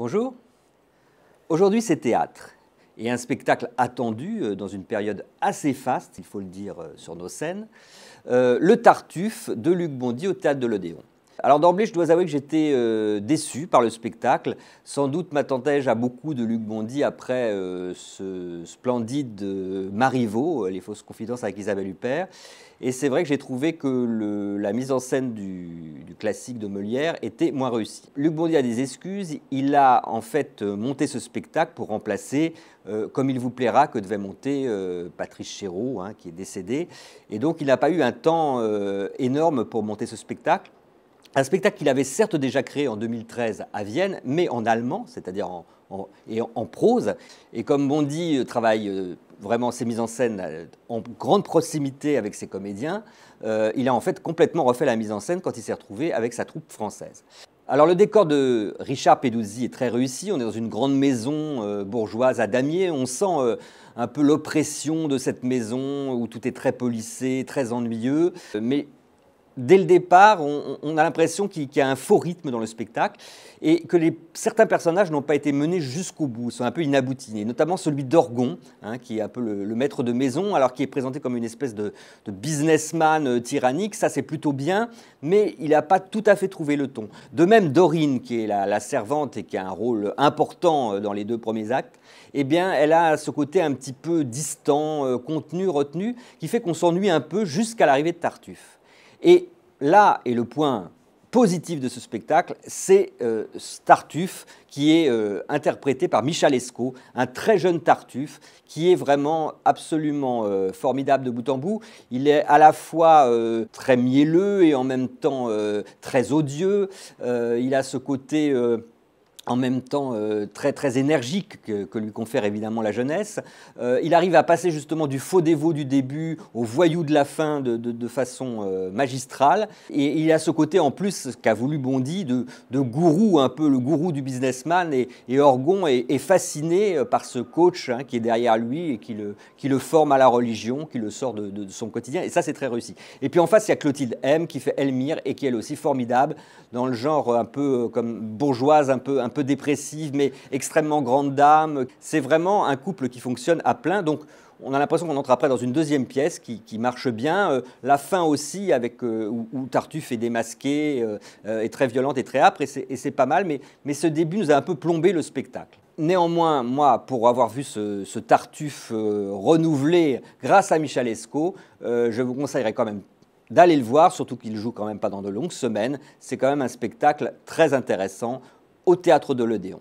Bonjour. Aujourd'hui, c'est théâtre. Et un spectacle attendu euh, dans une période assez faste, il faut le dire, euh, sur nos scènes. Euh, le Tartuffe de Luc Bondy au théâtre de l'Odéon. Alors d'emblée, je dois avouer que j'étais euh, déçu par le spectacle. Sans doute m'attendais-je à beaucoup de Luc Bondy après euh, ce splendide euh, Marivaux, Les fausses confidences avec Isabelle Huppert. Et c'est vrai que j'ai trouvé que la mise en scène du, classique de Molière était moins réussie. Luc Bondy a des excuses. Il a en fait monté ce spectacle pour remplacer Comme il vous plaira que devait monter Patrice Chéreau, hein, qui est décédé. Et donc il n'a pas eu un temps énorme pour monter ce spectacle. Un spectacle qu'il avait certes déjà créé en 2013 à Vienne, mais en allemand, c'est-à-dire en, prose. Et comme Bondy euh, travaille euh, vraiment ses mises en scène euh, en grande proximité avec ses comédiens, il a en fait complètement refait la mise en scène quand il s'est retrouvé avec sa troupe française. Alors le décor de Richard Peduzzi est très réussi, on est dans une grande maison bourgeoise à Damier, on sent un peu l'oppression de cette maison où tout est très policé très ennuyeux, mais dès le départ, on, a l'impression qu'il y a un faux rythme dans le spectacle et que certains personnages n'ont pas été menés jusqu'au bout, sont un peu inaboutis, notamment celui d'Orgon, hein, qui est un peu le, maître de maison, alors qu'il est présenté comme une espèce de, businessman euh, tyrannique, ça c'est plutôt bien, mais il n'a pas tout à fait trouvé le ton. De même, Dorine, qui est la, servante et qui a un rôle important euh, dans les deux premiers actes, eh bien, elle a ce côté un petit peu distant, euh, contenu, retenu, qui fait qu'on s'ennuie un peu jusqu'à l'arrivée de Tartuffe. Et là est le point positif de ce spectacle, c'est euh, Tartuffe qui est euh, interprété par Michel Esco, un très jeune Tartuffe qui est vraiment absolument euh, formidable de bout en bout. Il est à la fois très mielleux et en même temps très odieux. il a ce côté en même temps euh, très très énergique que, lui confère évidemment la jeunesse. Euh, il arrive à passer justement du faux dévot du début au voyou de la fin de, façon euh, magistrale. Et il a ce côté en plus qu'a voulu Bondy de, gourou, un peu le gourou du businessman. Et, Orgon est, fasciné par ce coach hein, qui est derrière lui et qui le, qui le forme à la religion, qui le sort de, son quotidien. Et ça c'est très réussi. Et puis en face il y a Clotilde M qui fait Elmire et qui est elle aussi formidable dans le genre un peu comme bourgeoise, un peu un peu dépressive, mais extrêmement grande dame. C'est vraiment un couple qui fonctionne à plein. Donc, on a l'impression qu'on entre après dans une deuxième pièce qui, qui marche bien. Euh, la fin aussi, avec, euh, où, Tartuffe est démasqué, euh, est très violente et très âpre, et c'est pas mal, mais, mais ce début nous a un peu plombé le spectacle. Néanmoins, moi, pour avoir vu ce, Tartuffe renouvelé grâce à Michalesco, je vous conseillerais quand même d'aller le voir, surtout qu'il joue quand même pas dans de longues semaines. C'est quand même un spectacle très intéressant au théâtre de l'Odéon.